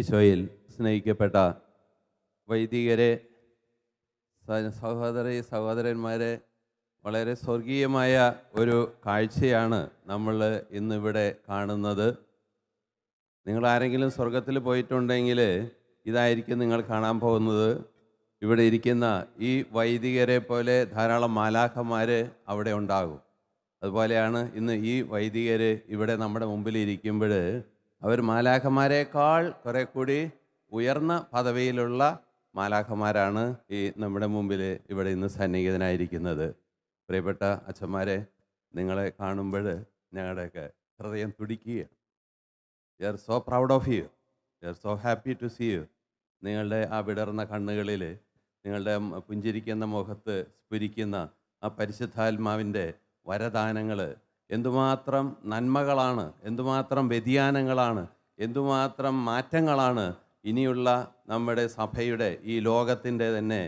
ഈശോയിൽ സ്നേഹിക്കപ്പെട്ട വൈദികരെ സഹോദര സഹോദരന്മാരെ വളരെ സ്വർഗീയമായ ഒരു കാഴ്ചയാണ് നമ്മൾ ഇന്നിവിടെ കാണുന്നത് നിങ്ങൾ ആരെങ്കിലും സ്വർഗത്തിൽ പോയിട്ടുണ്ടെങ്കിൽ ഇതായിരിക്കും നിങ്ങൾ കാണാൻ പോകുന്നത് ഇവിടെ ഇരിക്കുന്ന ഈ വൈദികരെ പോലെ ധാരാളം മാലാഖമാർ അവിടെ ഉണ്ടാകും അതുപോലെയാണ് ഇന്ന് ഈ വൈദികർ ഇവിടെ നമ്മുടെ മുമ്പിൽ ഇരിക്കുമ്പോൾ അവർ മാലാഖമാരെക്കാൾ കുറെ കൂടി ഉയർന്ന പദവിയിലുള്ള മാലാഖമാരാണ് ഈ നമ്മുടെ മുമ്പിൽ ഇവിടെ ഇന്ന് സന്നിഹിതനായിരിക്കുന്നത് പ്രിയപ്പെട്ട അച്ഛന്മാരെ നിങ്ങളെ കാണുമ്പോൾ ഞങ്ങളുടെയൊക്കെ ഹൃദയം തുടിക്കുക you are so proud of you you are so happy to see you നിങ്ങളുടെ ആ വിടർന്ന കണ്ണുകളിൽ നിങ്ങളുടെ പുഞ്ചിരിക്കുന്ന മുഖത്ത് സ്ഫുരിക്കുന്ന ആ പരിശുദ്ധാത്മാവിൻ്റെ വരദാനങ്ങൾ എന്തുമാത്രം നന്മകളാണ് എന്തുമാത്രം വ്യതിയാനങ്ങളാണ് എന്തുമാത്രം മാറ്റങ്ങളാണ് ഇനിയുള്ള നമ്മുടെ സഭയുടെ ഈ ലോകത്തിൻ്റെ തന്നെ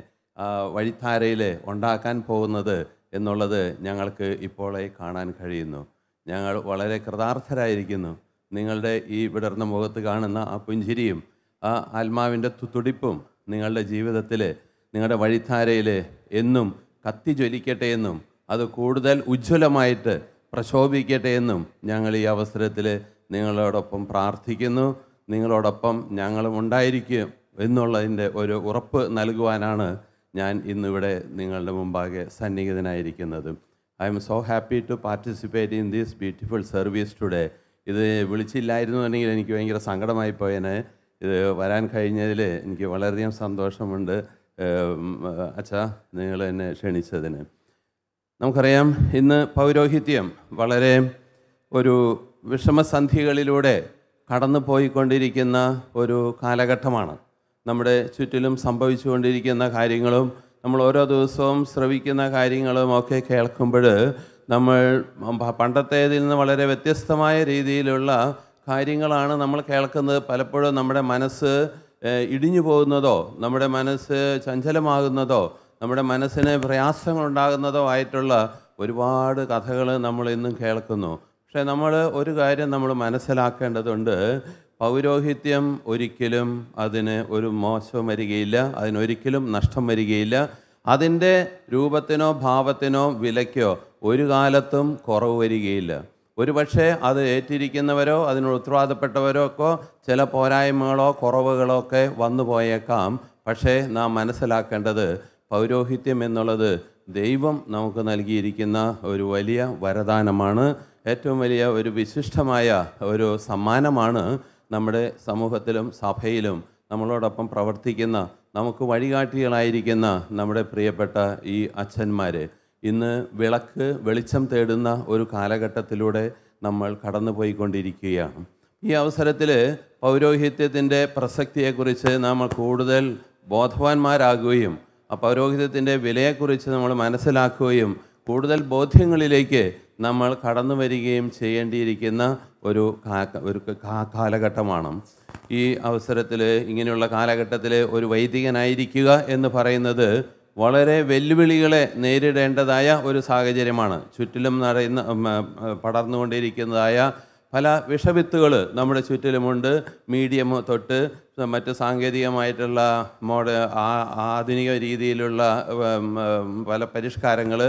വഴിധാരയിൽ ഉണ്ടാക്കാൻ പോകുന്നത് എന്നുള്ളത് ഞങ്ങൾക്ക് ഇപ്പോളെ കാണാൻ കഴിയുന്നു ഞങ്ങൾ വളരെ കൃതാർത്ഥരായിരിക്കുന്നു നിങ്ങളുടെ ഈ വിടർന്ന മുഖത്ത് കാണുന്ന ആ പുഞ്ചിരിയും ആ ആത്മാവിൻ്റെ തുടിപ്പും നിങ്ങളുടെ ജീവിതത്തിൽ നിങ്ങളുടെ വഴിധാരയിൽ എന്നും കത്തി ജ്വലിക്കട്ടെ എന്നും അത് കൂടുതൽ ഉജ്ജ്വലമായിട്ട് പ്രശോഭിക്കട്ടെ എന്നും ഞങ്ങൾ ഈ അവസരത്തിൽ നിങ്ങളോടൊപ്പം പ്രാർത്ഥിക്കുന്നു നിങ്ങളോടൊപ്പം ഞങ്ങളും ഉണ്ടായിരിക്കും എന്നുള്ളതിൻ്റെ ഒരു ഉറപ്പ് നൽകുവാനാണ് ഞാൻ ഇന്നിവിടെ നിങ്ങളുടെ മുമ്പാകെ സന്നിഹിതനായിരിക്കുന്നത് I am so happy to participate in these beautiful service today ഇത് വിളിച്ചില്ലായിരുന്നു വിളിച്ചില്ലായിരുന്നുവെങ്കിൽ എനിക്ക് ഭയങ്കര സങ്കടമായി പോയനെ ഇത് വരാൻ കഴിഞ്ഞതിൽ എനിക്ക് വളരെയധികം സന്തോഷമുണ്ട് അച്ഛാ നിങ്ങൾ എന്നെ ക്ഷണിച്ചതിന് നമുക്കറിയാം ഇന്ന് പൗരോഹിത്യം വളരെ ഒരു വിഷമസന്ധികളിലൂടെ കടന്നു പോയിക്കൊണ്ടിരിക്കുന്ന ഒരു കാലഘട്ടമാണ് നമ്മുടെ ചുറ്റിലും സംഭവിച്ചുകൊണ്ടിരിക്കുന്ന കാര്യങ്ങളും നമ്മൾ ഓരോ ദിവസവും ശ്രവിക്കുന്ന കാര്യങ്ങളും ഒക്കെ കേൾക്കുമ്പോൾ നമ്മൾ പണ്ടത്തേതിൽ നിന്ന് വളരെ വ്യത്യസ്തമായ രീതിയിലുള്ള കാര്യങ്ങളാണ് നമ്മൾ കേൾക്കുന്നത് പലപ്പോഴും നമ്മുടെ മനസ്സ് ഇടിഞ്ഞു പോകുന്നതോ നമ്മുടെ മനസ്സ് ചഞ്ചലമാകുന്നതോ നമ്മുടെ മനസ്സിന് പ്രയാസങ്ങളുണ്ടാകുന്നതോ ആയിട്ടുള്ള ഒരുപാട് കഥകൾ നമ്മൾ ഇന്നും കേൾക്കുന്നു പക്ഷേ നമ്മൾ ഒരു കാര്യം നമ്മൾ മനസ്സിലാക്കേണ്ടതുണ്ട് പൗരോഹിത്യം ഒരിക്കലും അതിന് ഒരു മോശം വരികയില്ല അതിനൊരിക്കലും നഷ്ടം വരികയില്ല അതിൻ്റെ രൂപത്തിനോ ഭാവത്തിനോ വിലയ്ക്കോ ഒരു കാലത്തും കുറവ് വരികയില്ല പക്ഷേ അത് ഏറ്റിരിക്കുന്നവരോ അതിനോട് ഉത്തരവാദപ്പെട്ടവരോ ഒക്കെ ചില പോരായ്മകളോ കുറവുകളോ ഒക്കെ വന്നു പോയേക്കാം പക്ഷേ നാം മനസ്സിലാക്കേണ്ടത് പൗരോഹിത്യം എന്നുള്ളത് ദൈവം നമുക്ക് നൽകിയിരിക്കുന്ന ഒരു വലിയ വരദാനമാണ് ഏറ്റവും വലിയ ഒരു വിശിഷ്ടമായ ഒരു സമ്മാനമാണ് നമ്മുടെ സമൂഹത്തിലും സഭയിലും നമ്മളോടൊപ്പം പ്രവർത്തിക്കുന്ന നമുക്ക് വഴികാട്ടികളായിരിക്കുന്ന നമ്മുടെ പ്രിയപ്പെട്ട ഈ അച്ഛന്മാർ ഇന്ന് വിളക്ക് വെളിച്ചം തേടുന്ന ഒരു കാലഘട്ടത്തിലൂടെ നമ്മൾ കടന്നുപോയിക്കൊണ്ടിരിക്കുകയാണ് ഈ അവസരത്തിൽ പൗരോഹിത്യത്തിൻ്റെ പ്രസക്തിയെക്കുറിച്ച് നമ്മൾ കൂടുതൽ ബോധവാന്മാരാകുകയും പൗരോഹിത്യത്തിൻ്റെ വിലയെക്കുറിച്ച് നമ്മൾ മനസ്സിലാക്കുകയും കൂടുതൽ ബോധ്യങ്ങളിലേക്ക് നമ്മൾ കടന്നു വരികയും ചെയ്യേണ്ടിയിരിക്കുന്ന ഒരു ഒരു കാലഘട്ടമാണ് ഈ അവസരത്തിൽ ഇങ്ങനെയുള്ള കാലഘട്ടത്തിൽ ഒരു വൈദികനായിരിക്കുക എന്ന് പറയുന്നത് വളരെ വെല്ലുവിളികളെ നേരിടേണ്ടതായ ഒരു സാഹചര്യമാണ് ചുറ്റിലും നടയുന്ന പടർന്നുകൊണ്ടിരിക്കുന്നതായ പല വിഷവിത്തുകൾ നമ്മുടെ ചുറ്റിലുമുണ്ട് മീഡിയം തൊട്ട് മറ്റ് സാങ്കേതികമായിട്ടുള്ള മോഡ ആധുനിക രീതിയിലുള്ള പല പരിഷ്കാരങ്ങൾ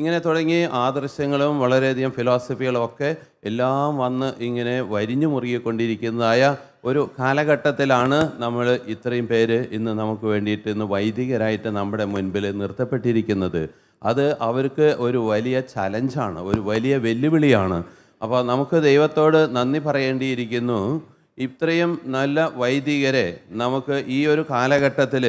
ഇങ്ങനെ തുടങ്ങി ആദർശങ്ങളും വളരെയധികം ഫിലോസഫികളും ഒക്കെ എല്ലാം വന്ന് ഇങ്ങനെ വരിഞ്ഞു മുറുകിക്കൊണ്ടിരിക്കുന്നതായ ഒരു കാലഘട്ടത്തിലാണ് നമ്മൾ ഇത്രയും പേര് ഇന്ന് നമുക്ക് വേണ്ടിയിട്ട് ഇന്ന് വൈദികരായിട്ട് നമ്മുടെ മുൻപിൽ നിർത്തപ്പെട്ടിരിക്കുന്നത് അത് അവർക്ക് ഒരു വലിയ ചലഞ്ചാണ് ഒരു വലിയ വെല്ലുവിളിയാണ് അപ്പോൾ നമുക്ക് ദൈവത്തോട് നന്ദി പറയേണ്ടിയിരിക്കുന്നു ഇത്രയും നല്ല വൈദികരെ നമുക്ക് ഈ ഒരു കാലഘട്ടത്തിൽ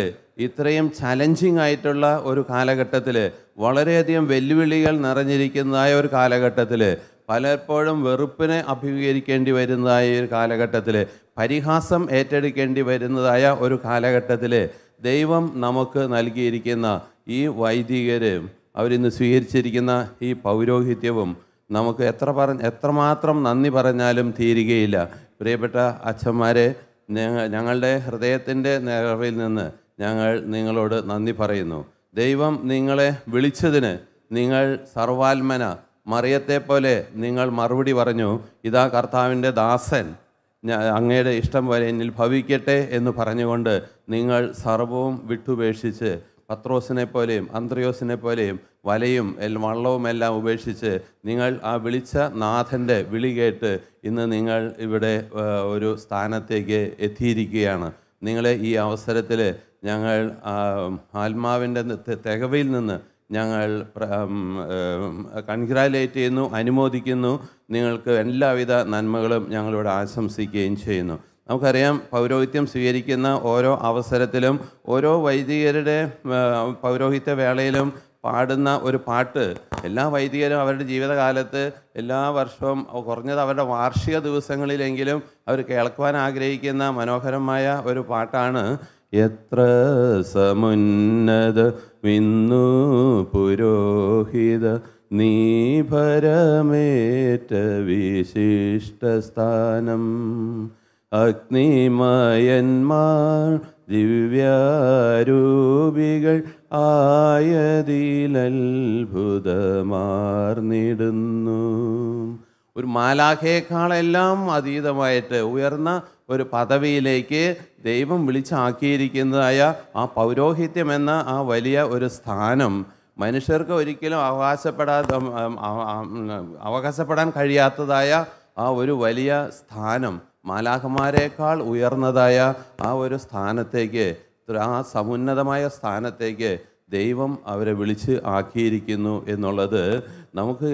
ഇത്രയും ചലഞ്ചിങ് ആയിട്ടുള്ള ഒരു കാലഘട്ടത്തിൽ വളരെയധികം വെല്ലുവിളികൾ നിറഞ്ഞിരിക്കുന്നതായ ഒരു കാലഘട്ടത്തിൽ പലപ്പോഴും വെറുപ്പിനെ അഭിമുഖീകരിക്കേണ്ടി വരുന്നതായ ഒരു കാലഘട്ടത്തിൽ പരിഹാസം ഏറ്റെടുക്കേണ്ടി വരുന്നതായ ഒരു കാലഘട്ടത്തിൽ ദൈവം നമുക്ക് നൽകിയിരിക്കുന്ന ഈ വൈദികരും അവരിന്ന് സ്വീകരിച്ചിരിക്കുന്ന ഈ പൗരോഹിത്യവും നമുക്ക് എത്ര പറഞ്ഞ എത്രമാത്രം നന്ദി പറഞ്ഞാലും തീരുകയില്ല പ്രിയപ്പെട്ട അച്ഛന്മാരെ ഞങ്ങളുടെ ഹൃദയത്തിൻ്റെ നിറവിൽ നിന്ന് ഞങ്ങൾ നിങ്ങളോട് നന്ദി പറയുന്നു ദൈവം നിങ്ങളെ വിളിച്ചതിന് നിങ്ങൾ സർവാത്മന മറിയത്തെപ്പോലെ പോലെ നിങ്ങൾ മറുപടി പറഞ്ഞു ഇതാ കർത്താവിൻ്റെ ദാസൻ അങ്ങയുടെ ഇഷ്ടം വരെ എന്നിൽ ഭവിക്കട്ടെ എന്ന് പറഞ്ഞുകൊണ്ട് നിങ്ങൾ സർവവും വിട്ടുപേക്ഷിച്ച് പത്രോസിനെ പോലെയും അന്ത്രയോസിനെ പോലെയും വലയും വള്ളവും എല്ലാം ഉപേക്ഷിച്ച് നിങ്ങൾ ആ വിളിച്ച നാഥൻ്റെ വിളി കേട്ട് ഇന്ന് നിങ്ങൾ ഇവിടെ ഒരു സ്ഥാനത്തേക്ക് എത്തിയിരിക്കുകയാണ് നിങ്ങളെ ഈ അവസരത്തിൽ ഞങ്ങൾ ആത്മാവിൻ്റെ തികവയിൽ നിന്ന് ഞങ്ങൾ കൺഗ്രാലേറ്റ് ചെയ്യുന്നു അനുമോദിക്കുന്നു നിങ്ങൾക്ക് എല്ലാവിധ നന്മകളും ഞങ്ങളിവിടെ ആശംസിക്കുകയും ചെയ്യുന്നു നമുക്കറിയാം പൗരോഹിത്യം സ്വീകരിക്കുന്ന ഓരോ അവസരത്തിലും ഓരോ വൈദികരുടെ പൗരോഹിത്യ വേളയിലും പാടുന്ന ഒരു പാട്ട് എല്ലാ വൈദികരും അവരുടെ ജീവിതകാലത്ത് എല്ലാ വർഷവും കുറഞ്ഞത് അവരുടെ വാർഷിക ദിവസങ്ങളിലെങ്കിലും അവർ കേൾക്കുവാൻ ആഗ്രഹിക്കുന്ന മനോഹരമായ ഒരു പാട്ടാണ് എത്ര സമുന്നത വിന്നു പുരോഹിത നീ ഭരമേറ്റ വിശിഷ്ട സ്ഥാനം അഗ്നിമയന്മാർ ദിവ്യാരൂപികൾ ആയതിലത്ഭുതമാർന്നിടുന്നു ഒരു മാലാഖയേക്കാളെല്ലാം അതീതമായിട്ട് ഉയർന്ന ഒരു പദവിയിലേക്ക് ദൈവം വിളിച്ചാക്കിയിരിക്കുന്നതായ ആ പൗരോഹിത്യം എന്ന ആ വലിയ ഒരു സ്ഥാനം മനുഷ്യർക്ക് ഒരിക്കലും അവകാശപ്പെടാത്ത അവകാശപ്പെടാൻ കഴിയാത്തതായ ആ ഒരു വലിയ സ്ഥാനം മാലാഖമാരെക്കാൾ ഉയർന്നതായ ആ ഒരു സ്ഥാനത്തേക്ക് ആ സമുന്നതമായ സ്ഥാനത്തേക്ക് ദൈവം അവരെ വിളിച്ച് ആക്കിയിരിക്കുന്നു എന്നുള്ളത് നമുക്ക്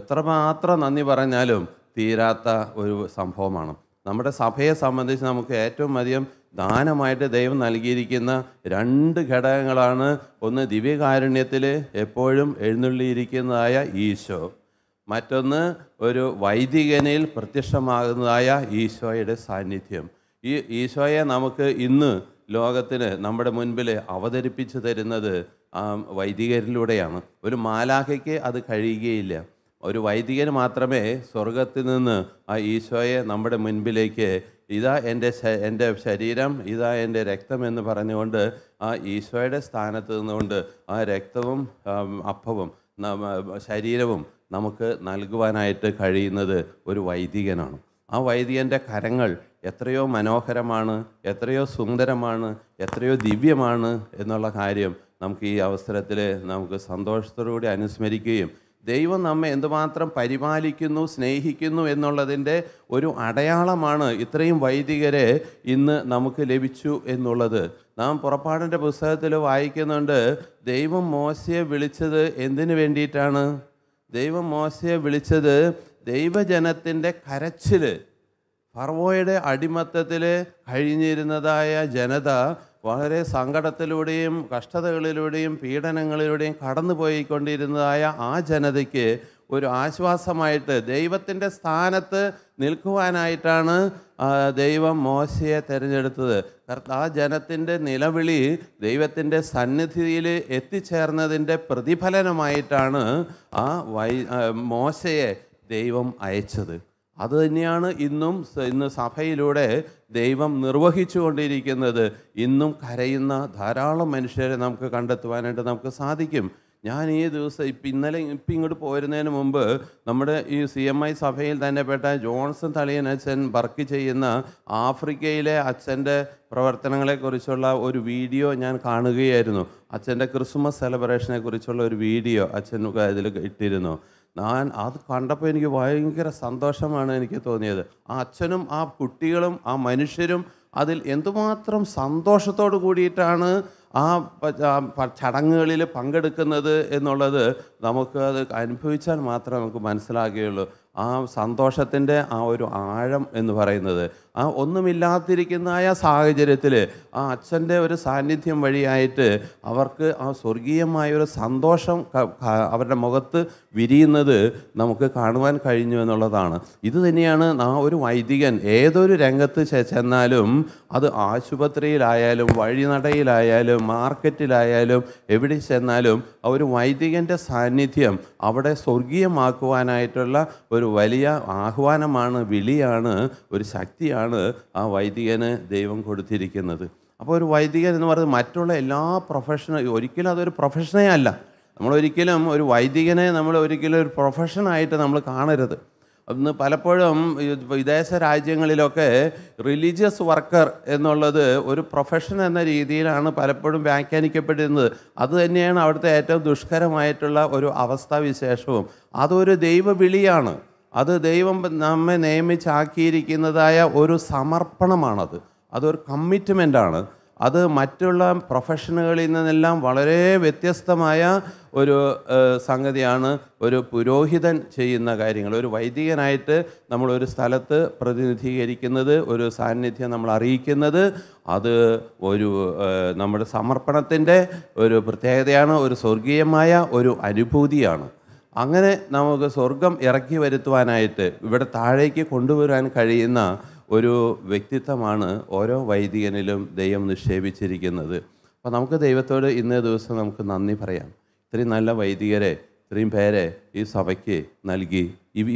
എത്രമാത്രം നന്ദി പറഞ്ഞാലും തീരാത്ത ഒരു സംഭവമാണ് നമ്മുടെ സഭയെ സംബന്ധിച്ച് നമുക്ക് ഏറ്റവും അധികം ദാനമായിട്ട് ദൈവം നൽകിയിരിക്കുന്ന രണ്ട് ഘടകങ്ങളാണ് ഒന്ന് ദിവ്യകാരുണ്യത്തിൽ എപ്പോഴും എഴുന്നള്ളിയിരിക്കുന്നതായ ഈശോ മറ്റൊന്ന് ഒരു വൈദികനിൽ പ്രത്യക്ഷമാകുന്നതായ ഈശോയുടെ സാന്നിധ്യം ഈ ഈശോയെ നമുക്ക് ഇന്ന് ലോകത്തിന് നമ്മുടെ മുൻപിൽ അവതരിപ്പിച്ചു തരുന്നത് വൈദികരിലൂടെയാണ് ഒരു മാലാഖയ്ക്ക് അത് കഴിയുകയില്ല ഒരു വൈദികന് മാത്രമേ സ്വർഗത്തിൽ നിന്ന് ആ ഈശോയെ നമ്മുടെ മുൻപിലേക്ക് ഇതാ എൻ്റെ എൻ്റെ ശരീരം ഇതാ എൻ്റെ രക്തം എന്ന് പറഞ്ഞുകൊണ്ട് ആ ഈശോയുടെ സ്ഥാനത്ത് നിന്നുകൊണ്ട് ആ രക്തവും അപ്പവും ശരീരവും നമുക്ക് നൽകുവാനായിട്ട് കഴിയുന്നത് ഒരു വൈദികനാണ് ആ വൈദികൻ്റെ കരങ്ങൾ എത്രയോ മനോഹരമാണ് എത്രയോ സുന്ദരമാണ് എത്രയോ ദിവ്യമാണ് എന്നുള്ള കാര്യം നമുക്ക് ഈ അവസരത്തിൽ നമുക്ക് സന്തോഷത്തോടുകൂടി അനുസ്മരിക്കുകയും ദൈവം നമ്മെ എന്തുമാത്രം പരിപാലിക്കുന്നു സ്നേഹിക്കുന്നു എന്നുള്ളതിൻ്റെ ഒരു അടയാളമാണ് ഇത്രയും വൈദികരെ ഇന്ന് നമുക്ക് ലഭിച്ചു എന്നുള്ളത് നാം പുറപ്പാടിൻ്റെ പുസ്തകത്തിൽ വായിക്കുന്നുണ്ട് ദൈവം മോശയെ വിളിച്ചത് എന്തിനു വേണ്ടിയിട്ടാണ് ദൈവം മോശയെ വിളിച്ചത് ദൈവജനത്തിൻ്റെ കരച്ചിൽ ഫർവോയുടെ അടിമത്തത്തിൽ കഴിഞ്ഞിരുന്നതായ ജനത വളരെ സങ്കടത്തിലൂടെയും കഷ്ടതകളിലൂടെയും പീഡനങ്ങളിലൂടെയും കടന്നു പോയിക്കൊണ്ടിരുന്നതായ ആ ജനതയ്ക്ക് ഒരു ആശ്വാസമായിട്ട് ദൈവത്തിൻ്റെ സ്ഥാനത്ത് നിൽക്കുവാനായിട്ടാണ് ദൈവം മോശയെ തിരഞ്ഞെടുത്തത് ആ ജനത്തിൻ്റെ നിലവിളി ദൈവത്തിൻ്റെ സന്നിധിയിൽ എത്തിച്ചേർന്നതിൻ്റെ പ്രതിഫലനമായിട്ടാണ് ആ വൈ മോശയെ ദൈവം അയച്ചത് അത് തന്നെയാണ് ഇന്നും ഇന്ന് സഭയിലൂടെ ദൈവം നിർവഹിച്ചു കൊണ്ടിരിക്കുന്നത് ഇന്നും കരയുന്ന ധാരാളം മനുഷ്യരെ നമുക്ക് കണ്ടെത്തുവാനായിട്ട് നമുക്ക് സാധിക്കും ഞാൻ ഈ ദിവസം ഇപ്പം ഇന്നലെ ഇപ്പം ഇങ്ങോട്ട് പോയിരുന്നതിന് മുമ്പ് നമ്മുടെ ഈ സി എം ഐ സഭയിൽ തന്നെ പെട്ട ജോൺസൺ തളിയൻ അച്ഛൻ വർക്ക് ചെയ്യുന്ന ആഫ്രിക്കയിലെ അച്ഛൻ്റെ പ്രവർത്തനങ്ങളെക്കുറിച്ചുള്ള ഒരു വീഡിയോ ഞാൻ കാണുകയായിരുന്നു അച്ഛൻ്റെ ക്രിസ്മസ് സെലിബ്രേഷനെ കുറിച്ചുള്ള ഒരു വീഡിയോ അച്ഛൻ ഇതിൽ ഇട്ടിരുന്നു ഞാൻ അത് കണ്ടപ്പോൾ എനിക്ക് ഭയങ്കര സന്തോഷമാണ് എനിക്ക് തോന്നിയത് ആ അച്ഛനും ആ കുട്ടികളും ആ മനുഷ്യരും അതിൽ എന്തുമാത്രം സന്തോഷത്തോടു കൂടിയിട്ടാണ് ആ ചടങ്ങുകളിൽ പങ്കെടുക്കുന്നത് എന്നുള്ളത് നമുക്ക് അത് അനുഭവിച്ചാൽ മാത്രമേ നമുക്ക് മനസ്സിലാകുകയുള്ളൂ ആ സന്തോഷത്തിൻ്റെ ആ ഒരു ആഴം എന്ന് പറയുന്നത് ആ ഒന്നുമില്ലാതിരിക്കുന്ന ആ സാഹചര്യത്തിൽ ആ അച്ഛൻ്റെ ഒരു സാന്നിധ്യം വഴിയായിട്ട് അവർക്ക് ആ സ്വർഗീയമായ ഒരു സന്തോഷം അവരുടെ മുഖത്ത് വിരിയുന്നത് നമുക്ക് കാണുവാൻ കഴിഞ്ഞു എന്നുള്ളതാണ് ഇത് തന്നെയാണ് ആ ഒരു വൈദികൻ ഏതൊരു രംഗത്ത് ചെന്നാലും അത് ആശുപത്രിയിലായാലും വഴിനടയിലായാലും മാർക്കറ്റിലായാലും എവിടെ ചെന്നാലും ആ ഒരു വൈദികൻ്റെ സാന്നിധ്യം അവിടെ സ്വർഗീയമാക്കുവാനായിട്ടുള്ള ഒരു വലിയ ആഹ്വാനമാണ് വിളിയാണ് ഒരു ശക്തിയാണ് ആ വൈദികന് ദൈവം കൊടുത്തിരിക്കുന്നത് അപ്പോൾ ഒരു വൈദികൻ എന്ന് പറയുന്നത് മറ്റുള്ള എല്ലാ പ്രൊഫഷണൽ ഒരിക്കലും അതൊരു പ്രൊഫഷനേ അല്ല നമ്മളൊരിക്കലും ഒരു വൈദികനെ നമ്മൾ ഒരിക്കലും ഒരു പ്രൊഫഷനായിട്ട് നമ്മൾ കാണരുത് അന്ന് പലപ്പോഴും വിദേശ രാജ്യങ്ങളിലൊക്കെ റിലീജിയസ് വർക്കർ എന്നുള്ളത് ഒരു പ്രൊഫഷൻ എന്ന രീതിയിലാണ് പലപ്പോഴും വ്യാഖ്യാനിക്കപ്പെട്ടിരുന്നത് അത് തന്നെയാണ് അവിടുത്തെ ഏറ്റവും ദുഷ്കരമായിട്ടുള്ള ഒരു അവസ്ഥാവിശേഷവും അതൊരു ദൈവവിളിയാണ് അത് ദൈവം നമ്മെ നിയമിച്ചാക്കിയിരിക്കുന്നതായ ഒരു സമർപ്പണമാണത് അതൊരു കമ്മിറ്റ്മെൻ്റാണ് അത് മറ്റുള്ള പ്രൊഫഷനുകളിൽ നിന്നെല്ലാം വളരെ വ്യത്യസ്തമായ ഒരു സംഗതിയാണ് ഒരു പുരോഹിതൻ ചെയ്യുന്ന കാര്യങ്ങൾ ഒരു വൈദികനായിട്ട് നമ്മളൊരു സ്ഥലത്ത് പ്രതിനിധീകരിക്കുന്നത് ഒരു സാന്നിധ്യം നമ്മൾ അറിയിക്കുന്നത് അത് ഒരു നമ്മുടെ സമർപ്പണത്തിൻ്റെ ഒരു പ്രത്യേകതയാണ് ഒരു സ്വർഗീയമായ ഒരു അനുഭൂതിയാണ് അങ്ങനെ നമുക്ക് സ്വർഗം ഇറക്കി വരുത്തുവാനായിട്ട് ഇവിടെ താഴേക്ക് കൊണ്ടുവരാൻ കഴിയുന്ന ഒരു വ്യക്തിത്വമാണ് ഓരോ വൈദികനിലും ദൈവം നിക്ഷേപിച്ചിരിക്കുന്നത് അപ്പോൾ നമുക്ക് ദൈവത്തോട് ഇന്നേ ദിവസം നമുക്ക് നന്ദി പറയാം ഇത്രയും നല്ല വൈദികരെ ഇത്രയും പേരെ ഈ സഭയ്ക്ക് നൽകി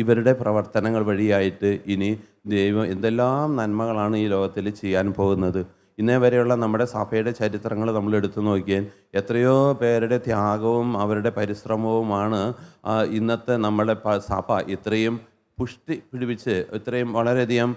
ഇവരുടെ പ്രവർത്തനങ്ങൾ വഴിയായിട്ട് ഇനി ദൈവം എന്തെല്ലാം നന്മകളാണ് ഈ ലോകത്തിൽ ചെയ്യാൻ പോകുന്നത് ഇന്നേ വരെയുള്ള നമ്മുടെ സഭയുടെ ചരിത്രങ്ങൾ നമ്മൾ എടുത്തു നോക്കിയാൽ എത്രയോ പേരുടെ ത്യാഗവും അവരുടെ പരിശ്രമവുമാണ് ഇന്നത്തെ നമ്മുടെ സഭ ഇത്രയും പുഷ്ടി പിടിപ്പിച്ച് ഇത്രയും വളരെയധികം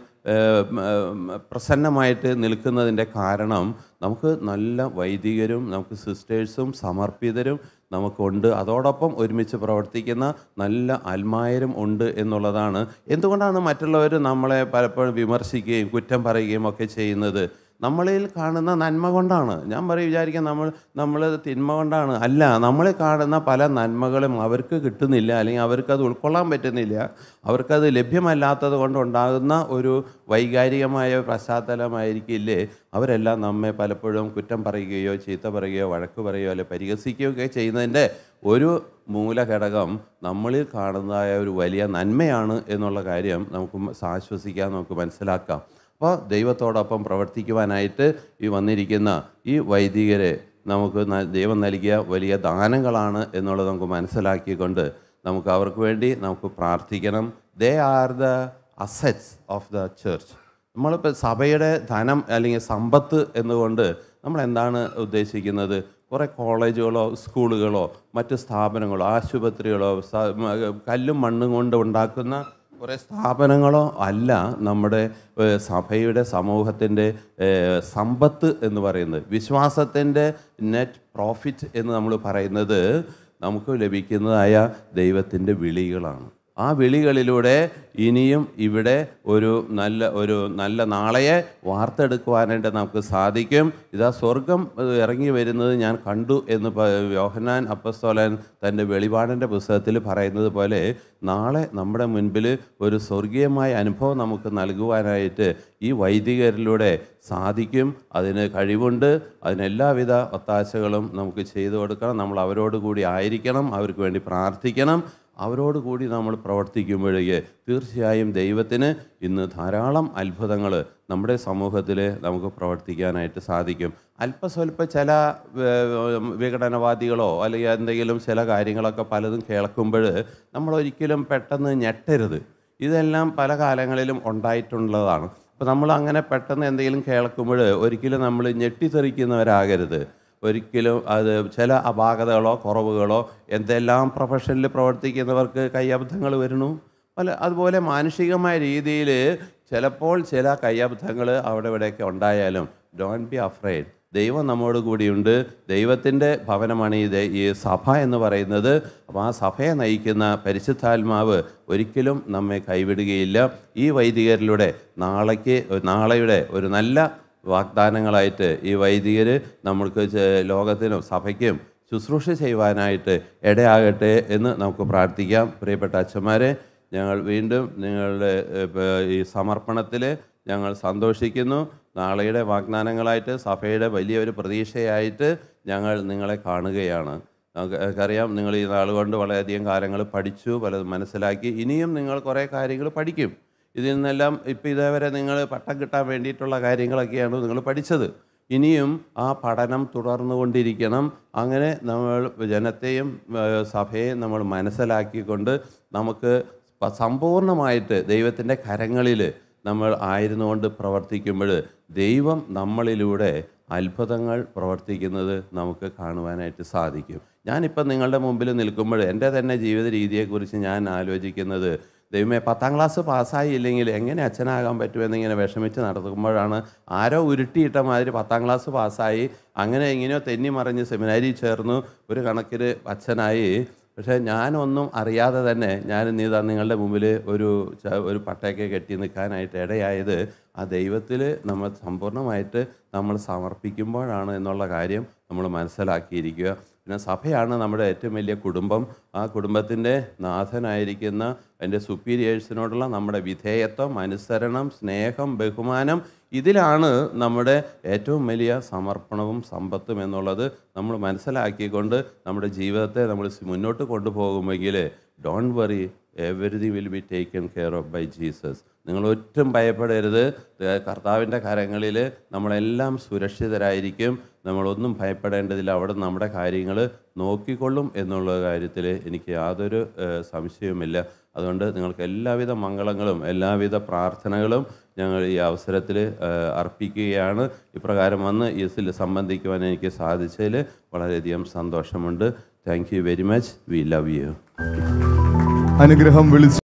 പ്രസന്നമായിട്ട് നിൽക്കുന്നതിൻ്റെ കാരണം നമുക്ക് നല്ല വൈദികരും നമുക്ക് സിസ്റ്റേഴ്സും സമർപ്പിതരും നമുക്കുണ്ട് അതോടൊപ്പം ഒരുമിച്ച് പ്രവർത്തിക്കുന്ന നല്ല ആത്മായരും ഉണ്ട് എന്നുള്ളതാണ് എന്തുകൊണ്ടാണ് മറ്റുള്ളവർ നമ്മളെ പലപ്പോഴും വിമർശിക്കുകയും കുറ്റം പറയുകയും ഒക്കെ ചെയ്യുന്നത് നമ്മളിൽ കാണുന്ന നന്മ കൊണ്ടാണ് ഞാൻ പറയും വിചാരിക്കാം നമ്മൾ നമ്മൾ തിന്മ കൊണ്ടാണ് അല്ല നമ്മളെ കാണുന്ന പല നന്മകളും അവർക്ക് കിട്ടുന്നില്ല അല്ലെങ്കിൽ അവർക്കത് ഉൾക്കൊള്ളാൻ പറ്റുന്നില്ല അവർക്കത് ലഭ്യമല്ലാത്തത് കൊണ്ടുണ്ടാകുന്ന ഒരു വൈകാരികമായ പശ്ചാത്തലമായിരിക്കില്ലേ അവരെല്ലാം നമ്മെ പലപ്പോഴും കുറ്റം പറയുകയോ ചീത്ത പറയുകയോ വഴക്ക് പറയുകയോ അല്ലെ പരിഹസിക്കുകയോ ഒക്കെ ചെയ്യുന്നതിൻ്റെ ഒരു മൂലഘടകം നമ്മളിൽ കാണുന്നതായ ഒരു വലിയ നന്മയാണ് എന്നുള്ള കാര്യം നമുക്ക് ആശ്വസിക്കാൻ നമുക്ക് മനസ്സിലാക്കാം അപ്പോൾ ദൈവത്തോടൊപ്പം പ്രവർത്തിക്കുവാനായിട്ട് ഈ വന്നിരിക്കുന്ന ഈ വൈദികരെ നമുക്ക് ദൈവം നൽകിയ വലിയ ദാനങ്ങളാണ് എന്നുള്ളത് നമുക്ക് മനസ്സിലാക്കിക്കൊണ്ട് നമുക്ക് അവർക്ക് വേണ്ടി നമുക്ക് പ്രാർത്ഥിക്കണം they are the assets of the church നമ്മളിപ്പോൾ സഭയുടെ ധനം അല്ലെങ്കിൽ സമ്പത്ത് എന്നുകൊണ്ട് നമ്മൾ എന്താണ് ഉദ്ദേശിക്കുന്നത് കുറേ കോളേജുകളോ സ്കൂളുകളോ മറ്റ് സ്ഥാപനങ്ങളോ ആശുപത്രികളോ കല്ലും മണ്ണും കൊണ്ട് ഉണ്ടാക്കുന്ന കുറേ സ്ഥാപനങ്ങളോ അല്ല നമ്മുടെ സഭയുടെ സമൂഹത്തിൻ്റെ സമ്പത്ത് എന്ന് പറയുന്നത് വിശ്വാസത്തിൻ്റെ നെറ്റ് പ്രോഫിറ്റ് എന്ന് നമ്മൾ പറയുന്നത് നമുക്ക് ലഭിക്കുന്നതായ ദൈവത്തിൻ്റെ വിളികളാണ് ആ വിളികളിലൂടെ ഇനിയും ഇവിടെ ഒരു നല്ല ഒരു നല്ല നാളെയെ വാർത്തെടുക്കുവാനായിട്ട് നമുക്ക് സാധിക്കും ഇതാ സ്വർഗം ഇറങ്ങി വരുന്നത് ഞാൻ കണ്ടു എന്ന് യോഹനാൻ അപ്പസ്തോലൻ തൻ്റെ വെളിപാടിൻ്റെ പുസ്തകത്തിൽ പറയുന്നത് പോലെ നാളെ നമ്മുടെ മുൻപിൽ ഒരു സ്വർഗീയമായ അനുഭവം നമുക്ക് നൽകുവാനായിട്ട് ഈ വൈദികരിലൂടെ സാധിക്കും അതിന് കഴിവുണ്ട് അതിനെല്ലാവിധ ഒത്താശകളും നമുക്ക് ചെയ്തു കൊടുക്കണം നമ്മൾ അവരോട് കൂടി ആയിരിക്കണം അവർക്ക് വേണ്ടി പ്രാർത്ഥിക്കണം അവരോട് കൂടി നമ്മൾ പ്രവർത്തിക്കുമ്പോഴേക്ക് തീർച്ചയായും ദൈവത്തിന് ഇന്ന് ധാരാളം അത്ഭുതങ്ങൾ നമ്മുടെ സമൂഹത്തിൽ നമുക്ക് പ്രവർത്തിക്കാനായിട്ട് സാധിക്കും അല്പസ്വല്പ ചില വിഘടനവാദികളോ അല്ലെങ്കിൽ എന്തെങ്കിലും ചില കാര്യങ്ങളൊക്കെ പലതും കേൾക്കുമ്പോൾ നമ്മൾ ഒരിക്കലും പെട്ടെന്ന് ഞെട്ടരുത് ഇതെല്ലാം പല കാലങ്ങളിലും ഉണ്ടായിട്ടുള്ളതാണ് അപ്പോൾ നമ്മൾ അങ്ങനെ പെട്ടെന്ന് എന്തെങ്കിലും കേൾക്കുമ്പോൾ ഒരിക്കലും നമ്മൾ ഞെട്ടിത്തെറിക്കുന്നവരാകരുത് ഒരിക്കലും അത് ചില അപാകതകളോ കുറവുകളോ എന്തെല്ലാം പ്രൊഫഷനിൽ പ്രവർത്തിക്കുന്നവർക്ക് കയ്യബദ്ധങ്ങൾ വരുന്നു പല അതുപോലെ മാനുഷികമായ രീതിയിൽ ചിലപ്പോൾ ചില കയ്യബദ്ധങ്ങൾ അവിടെ ഇവിടെയൊക്കെ ഉണ്ടായാലും ഡോൺ ബി അഫ്രൈഡ് ദൈവം നമ്മോട് കൂടിയുണ്ട് ദൈവത്തിൻ്റെ ഭവനമാണ് ഈ ഈ സഭ എന്ന് പറയുന്നത് അപ്പോൾ ആ സഭയെ നയിക്കുന്ന പരിശുദ്ധാത്മാവ് ഒരിക്കലും നമ്മെ കൈവിടുകയില്ല ഈ വൈദികരിലൂടെ നാളേക്ക് നാളെയുടെ ഒരു നല്ല വാഗ്ദാനങ്ങളായിട്ട് ഈ വൈദികർ നമ്മൾക്ക് ലോകത്തിനും സഭയ്ക്കും ശുശ്രൂഷ ചെയ്യുവാനായിട്ട് ഇടയാകട്ടെ എന്ന് നമുക്ക് പ്രാർത്ഥിക്കാം പ്രിയപ്പെട്ട അച്ഛന്മാരെ ഞങ്ങൾ വീണ്ടും നിങ്ങളുടെ ഈ സമർപ്പണത്തിൽ ഞങ്ങൾ സന്തോഷിക്കുന്നു നാളെയുടെ വാഗ്ദാനങ്ങളായിട്ട് സഭയുടെ വലിയൊരു പ്രതീക്ഷയായിട്ട് ഞങ്ങൾ നിങ്ങളെ കാണുകയാണ് നമുക്കറിയാം നിങ്ങൾ ഈ നാളുകൊണ്ട് കൊണ്ട് വളരെയധികം കാര്യങ്ങൾ പഠിച്ചു പലതും മനസ്സിലാക്കി ഇനിയും നിങ്ങൾ കുറേ കാര്യങ്ങൾ പഠിക്കും ഇതിൽ നിന്നെല്ലാം ഇപ്പോൾ ഇതേവരെ നിങ്ങൾ പട്ടം കിട്ടാൻ വേണ്ടിയിട്ടുള്ള കാര്യങ്ങളൊക്കെയാണ് നിങ്ങൾ പഠിച്ചത് ഇനിയും ആ പഠനം തുടർന്നുകൊണ്ടിരിക്കണം അങ്ങനെ നമ്മൾ ജനത്തെയും സഭയെയും നമ്മൾ മനസ്സിലാക്കിക്കൊണ്ട് നമുക്ക് സമ്പൂർണ്ണമായിട്ട് ദൈവത്തിൻ്റെ കരങ്ങളിൽ നമ്മൾ ആയിരുന്നുകൊണ്ട് പ്രവർത്തിക്കുമ്പോൾ ദൈവം നമ്മളിലൂടെ അത്ഭുതങ്ങൾ പ്രവർത്തിക്കുന്നത് നമുക്ക് കാണുവാനായിട്ട് സാധിക്കും ഞാനിപ്പോൾ നിങ്ങളുടെ മുമ്പിൽ നിൽക്കുമ്പോൾ എൻ്റെ തന്നെ ജീവിത രീതിയെക്കുറിച്ച് ഞാൻ ആലോചിക്കുന്നത് ദൈവമേ പത്താം ക്ലാസ് പാസ്സായി ഇല്ലെങ്കിൽ എങ്ങനെ അച്ഛനാകാൻ പറ്റുമെന്ന് ഇങ്ങനെ വിഷമിച്ച് നടത്തുമ്പോഴാണ് ആരോ ഉരുട്ടിയിട്ട മാതിരി പത്താം ക്ലാസ് പാസ്സായി അങ്ങനെ എങ്ങനെയോ തെന്നി മറിഞ്ഞ് സെമിനാരിയിൽ ചേർന്നു ഒരു കണക്കിൽ അച്ഛനായി പക്ഷേ ഞാനൊന്നും അറിയാതെ തന്നെ ഞാൻ നീതാ നിങ്ങളുടെ മുമ്പിൽ ഒരു ഒരു പട്ടയൊക്കെ കെട്ടി നിൽക്കാനായിട്ട് ഇടയായത് ആ ദൈവത്തിൽ നമ്മൾ സമ്പൂർണ്ണമായിട്ട് നമ്മൾ സമർപ്പിക്കുമ്പോഴാണ് എന്നുള്ള കാര്യം നമ്മൾ മനസ്സിലാക്കിയിരിക്കുക പിന്നെ സഭയാണ് നമ്മുടെ ഏറ്റവും വലിയ കുടുംബം ആ കുടുംബത്തിൻ്റെ നാഥനായിരിക്കുന്ന എൻ്റെ സുപ്പീരിയേഴ്സിനോടുള്ള നമ്മുടെ വിധേയത്വം അനുസരണം സ്നേഹം ബഹുമാനം ഇതിലാണ് നമ്മുടെ ഏറ്റവും വലിയ സമർപ്പണവും സമ്പത്തും എന്നുള്ളത് നമ്മൾ മനസ്സിലാക്കിക്കൊണ്ട് നമ്മുടെ ജീവിതത്തെ നമ്മൾ മുന്നോട്ട് കൊണ്ടുപോകുമെങ്കിൽ don't worry everything will be taken care of by Jesus നിങ്ങൾ ഒറ്റും ഭയപ്പെടരുത് കർത്താവിൻ്റെ കരങ്ങളിൽ നമ്മളെല്ലാം സുരക്ഷിതരായിരിക്കും നമ്മളൊന്നും ഭയപ്പെടേണ്ടതില്ല അവിടെ നമ്മുടെ കാര്യങ്ങൾ നോക്കിക്കൊള്ളും എന്നുള്ള കാര്യത്തിൽ എനിക്ക് യാതൊരു സംശയവുമില്ല അതുകൊണ്ട് നിങ്ങൾക്ക് എല്ലാവിധ മംഗളങ്ങളും എല്ലാവിധ പ്രാർത്ഥനകളും ഞങ്ങൾ ഈ അവസരത്തിൽ അർപ്പിക്കുകയാണ് ഇപ്രകാരം വന്ന് ഈസിൽ സംബന്ധിക്കുവാൻ എനിക്ക് സാധിച്ചതിൽ വളരെയധികം സന്തോഷമുണ്ട് thank you very much we love you അനുഗ്രഹം വിളിച്ചു